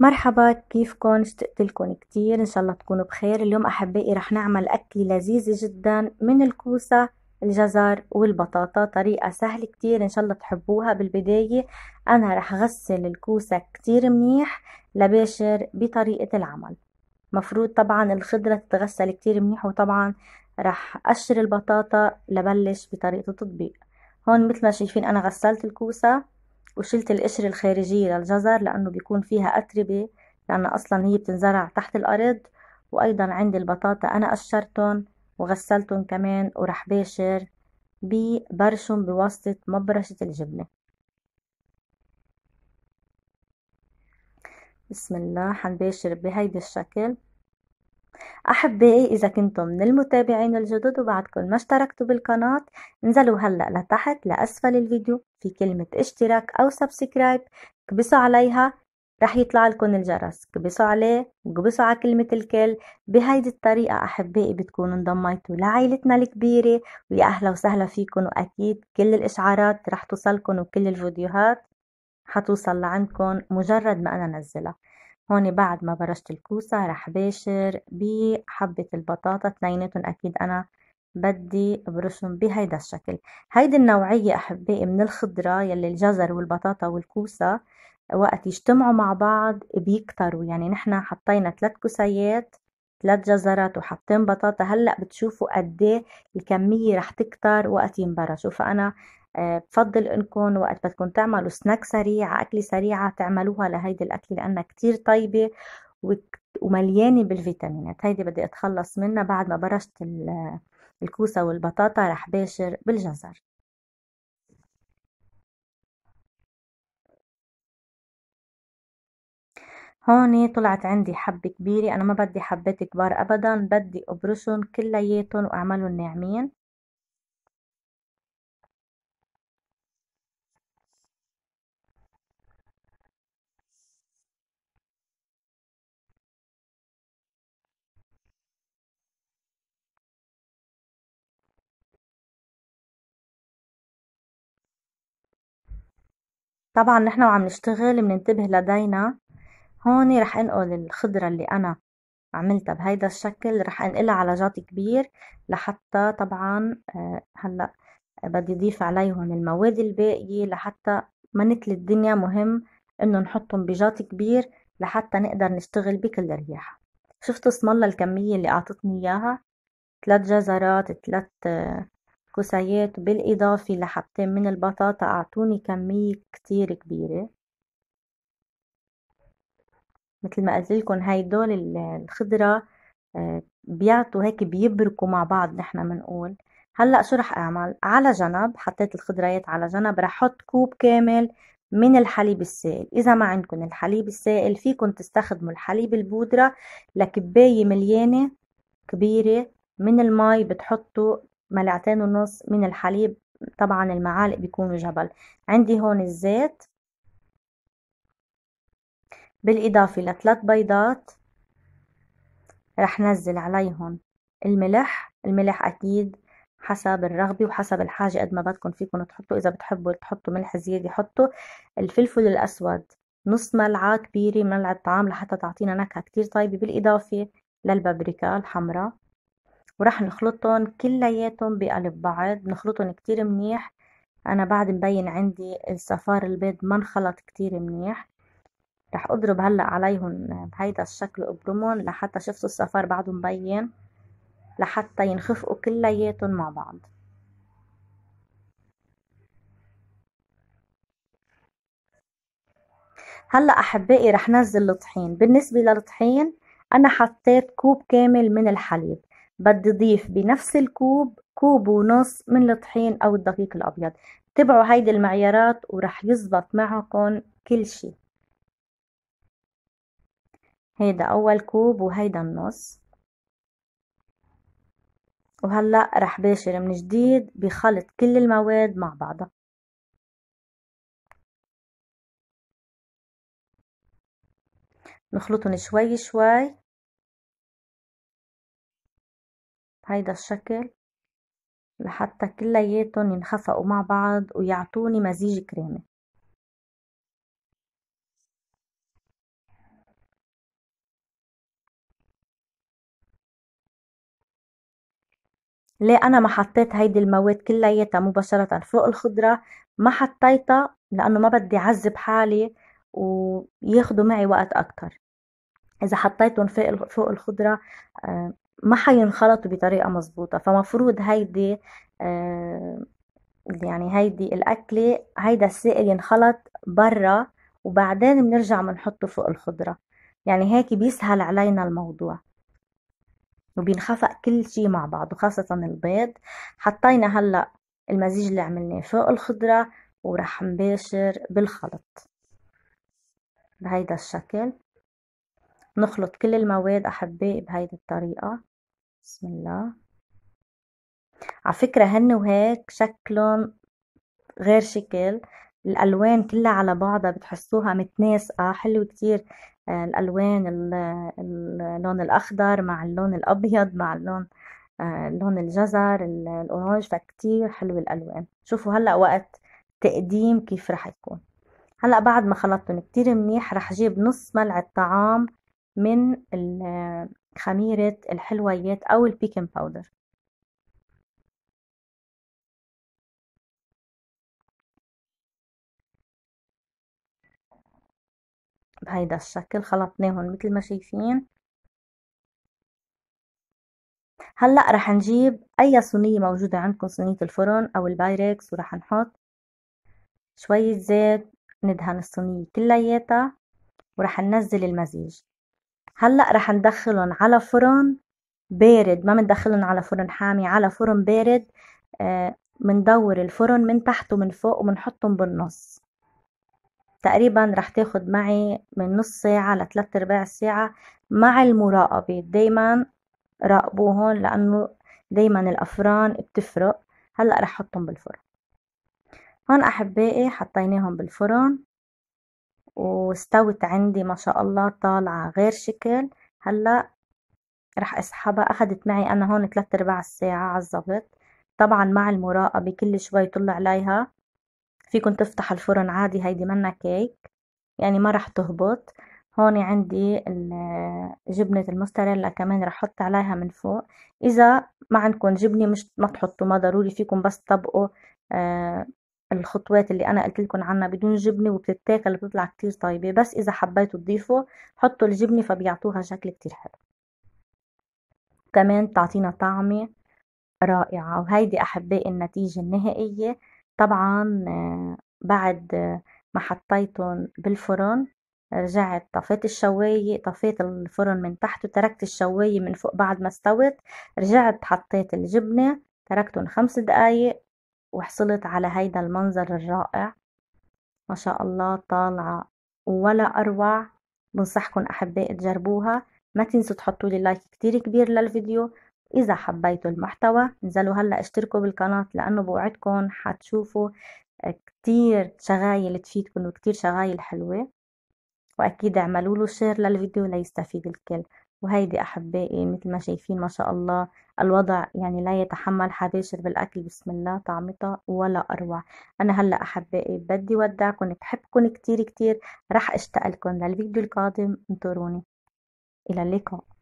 مرحبا كيفكن اشتقتلكن كتير ان شاء الله تكونوا بخير اليوم احبائي رح نعمل اكله لذيذه جدا من الكوسه الجزر والبطاطا طريقة سهلة كتير إن شاء الله تحبوها بالبداية أنا رح غسل الكوسة كتير منيح لباشر بطريقة العمل مفروض طبعا الخضرة تتغسل كتير منيح وطبعا رح اشر البطاطا لبلش بطريقة التطبيق هون مثل ما شايفين أنا غسلت الكوسة وشلت القشر الخارجية للجزر لأنه بيكون فيها أتربة لأن أصلا هي بتنزرع تحت الأرض وأيضا عندي البطاطا أنا قشرتهم وغسلتهم كمان ورح باشر ببرشهم بواسطة مبرشة الجبنة بسم الله حنباشر بهيدا الشكل أحبائي إذا كنتم من المتابعين الجدد وبعدكم ما اشتركتوا بالقناة انزلوا هلأ لتحت لأسفل الفيديو في كلمة اشتراك أو سبسكرايب كبسوا عليها رح يطلع لكم الجرس كبسوا عليه وكبسوا على كلمة الكل بهيدي الطريقة أحبائي بتكونوا انضميتوا لعائلتنا الكبيرة ويا أهلا وسهلا فيكم وأكيد كل الإشعارات رح توصلكم وكل الفيديوهات حتوصل لعندكم مجرد ما أنا نزلها هون بعد ما برشت الكوسة رح باشر بحبة البطاطا تنينتهم أكيد أنا بدي ابرشهم بهيدا الشكل هيدي النوعية أحبائي من الخضرة يلي الجزر والبطاطا والكوسة وقت يجتمعوا مع بعض بيكتروا يعني نحنا حطينا ثلاث كوسيات ثلاث جزرات وحطين بطاطا هلا بتشوفوا قد إيه الكمية رح تكتر وقت ينبرشوا فأنا آه، بفضل انكم وقت بدكم تعملوا سناك سريعة أكلة سريعة تعملوها لهيدي الأكلة لأنها كتير طيبة ومليانة بالفيتامينات هيدي بدي أتخلص منها بعد ما برشت الكوسة والبطاطا رح باشر بالجزر هون طلعت عندي حبة كبيرة أنا ما بدي حبات كبار أبدا بدي أبرشهم كلياتهم وأعملهم ناعمين طبعًا نحن وعم نشتغل بننتبه لدينا هون رح انقل الخضرة اللي أنا عملتها بهيدا الشكل رح انقلها على جاط كبير لحتى طبعًا آه، هلّأ بدي ضيف عليهم المواد الباقية لحتى ما نتلي الدنيا مهم إنه نحطهم بجاط كبير لحتى نقدر نشتغل بكل الرياح، شفتوا اسم الله الكمية اللي أعطتني اياها ثلاث جزرات، ثلاث آه، كوسايات بالإضافة لحبتين من البطاطا أعطوني كمية كتير كبيرة مثل ما قلت لكم دول الخضرة آه، بيعطوا هيك بيبركوا مع بعض نحن بنقول هلا شو رح اعمل على جنب حطيت الخضريات على جنب رح احط كوب كامل من الحليب السائل اذا ما عندكم الحليب السائل فيكم تستخدموا الحليب البودره لكبايه مليانه كبيره من المي بتحطوا ملعقتين ونص من الحليب طبعا المعالق بيكونوا جبل عندي هون الزيت بالإضافة لثلاث بيضات رح نزل عليهم الملح الملح أكيد حسب الرغبة وحسب الحاجة قد ما بدكم فيكم تحطوا إذا بتحبوا تحطوا ملح زيادة حطوا الفلفل الأسود نص ملعقة كبيرة من الطعام لحتى تعطينا نكهة كتير طيبة بالإضافة للبابريكا الحمراء وراح نخلطهم كلياتهم بقلب بعض نخلطهم كتير منيح انا بعد مبين عندي الصفار البيض ما انخلط كتير منيح راح اضرب هلا عليهم بهيدا الشكل وابرمهم لحتى شفتوا الصفار بعده مبين لحتى ينخفقوا كلياتهم مع بعض هلا احبائي رح نزل الطحين بالنسبه للطحين انا حطيت كوب كامل من الحليب بدي ضيف بنفس الكوب كوب ونص من الطحين أو الدقيق الأبيض تبعوا هيدي المعيارات ورح يزبط معكم كل شي هيدا أول كوب وهيدا النص وهلأ رح باشر من جديد بخلط كل المواد مع بعضها نخلطهم شوي شوي هيدا الشكل لحتى كلياتهم ينخفقوا مع بعض ويعطوني مزيج كريمي ليه انا ما حطيت هيدي المواد كلياتها مباشرة فوق الخضرة ما حطيتها لانه ما بدي اعذب حالي وياخدوا معي وقت اكتر اذا حطيتهم فوق الخضرة آه، ما حينخلطوا بطريقة مظبوطة فمفروض هيدي آه يعني هيدي الأكلة هيدا السائل ينخلط برا وبعدين بنرجع بنحطه فوق الخضرة يعني هيك بيسهل علينا الموضوع وبينخفق كل شي مع بعض وخاصة البيض حطينا هلأ المزيج اللي عملناه فوق الخضرة ورح نباشر بالخلط بهيدا الشكل نخلط كل المواد أحبائي بهيدي الطريقة بسم الله على فكرة هن وهيك شكلهم غير شكل الألوان كلها على بعضها بتحسوها متناسقة حلو كتير آه، الألوان اللون الأخضر مع اللون الأبيض مع اللون آه، لون الجزر الأورانج فكتير حلو الألوان شوفوا هلأ وقت تقديم كيف رح يكون هلأ بعد ما خلطتهم كتير منيح رح جيب نص ملعقة طعام من خميرة الحلويات أو البيكن باودر بهيدا الشكل خلطناهم مثل ما شايفين هلا رح نجيب اي صينيه موجوده عندكم صينيه الفرن او البايركس ورح نحط شويه زيت ندهن الصينيه كلياتها ورح ننزل المزيج هلا رح ندخلهم على فرن بارد ما بندخلهم على فرن حامي على فرن بارد آه، مندور الفرن من تحت ومن فوق ومنحطهم بالنص تقريبا رح تاخد معي من نص ساعة لثلاث ارباع ساعة مع المراقبة دايما راقبوهم لأنه دايما الأفران بتفرق هلأ رح حطهم بالفرن هون أحبائي حطيناهم بالفرن واستوت عندي ما شاء الله طالعة غير شكل هلأ رح اسحبها اخدت معي انا هون تلات ارباع الساعة عالظبط طبعا مع المراقبة كل شوي طلع عليها فيكن تفتح الفرن عادي هيدي منا كيك يعني ما رح تهبط هون عندي جبنة المستريلا كمان رح احط عليها من فوق اذا ما عندكم جبنة مش ما تحطوا ما ضروري فيكم بس طبقوا آه الخطوات اللي انا قلت لكم عنها بدون جبنه وبتتاكل بتطلع كتير طيبه بس اذا حبيتوا تضيفوا حطوا الجبنه فبيعطوها شكل كتير حلو كمان تعطينا طعمه رائعه وهيدي احبائي النتيجه النهائيه طبعا بعد ما حطيتهم بالفرن رجعت طفيت الشواية طفيت الفرن من تحت وتركت الشواية من فوق بعد ما استوت رجعت حطيت الجبنة تركتهم خمس دقايق وحصلت على هيدا المنظر الرائع ما شاء الله طالعة ولا أروع بنصحكم أحبائي تجربوها ما تنسوا تحطوا لي لايك كتير كبير للفيديو إذا حبيتوا المحتوى انزلوا هلأ اشتركوا بالقناة لأنه بوعدكم حتشوفوا آه، كتير شغايل تفيدكم وكتير شغايل حلوة وأكيد اعملوا له شير للفيديو ليستفيد الكل وهيدي أحبائي مثل ما شايفين ما شاء الله الوضع يعني لا يتحمل حباشر بالأكل بسم الله طعمتها ولا أروع أنا هلأ أحبائي بدي ودعكن بحبكن كتير كتير رح أشتاق للفيديو القادم انطروني إلى اللقاء